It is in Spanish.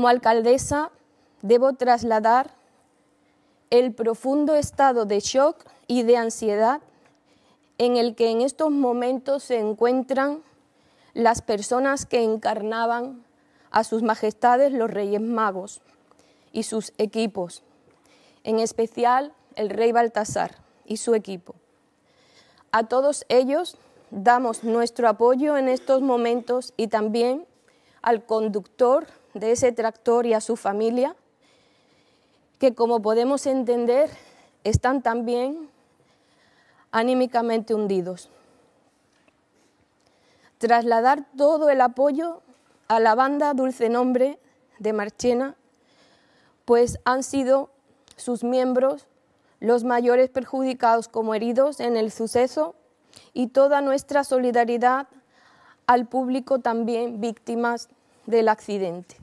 Como alcaldesa, debo trasladar el profundo estado de shock y de ansiedad en el que en estos momentos se encuentran las personas que encarnaban a sus majestades los Reyes Magos y sus equipos, en especial el rey Baltasar y su equipo. A todos ellos damos nuestro apoyo en estos momentos y también al conductor de ese tractor y a su familia, que como podemos entender están también anímicamente hundidos. Trasladar todo el apoyo a la banda Dulce Nombre de Marchena, pues han sido sus miembros los mayores perjudicados como heridos en el suceso y toda nuestra solidaridad al público también víctimas del accidente.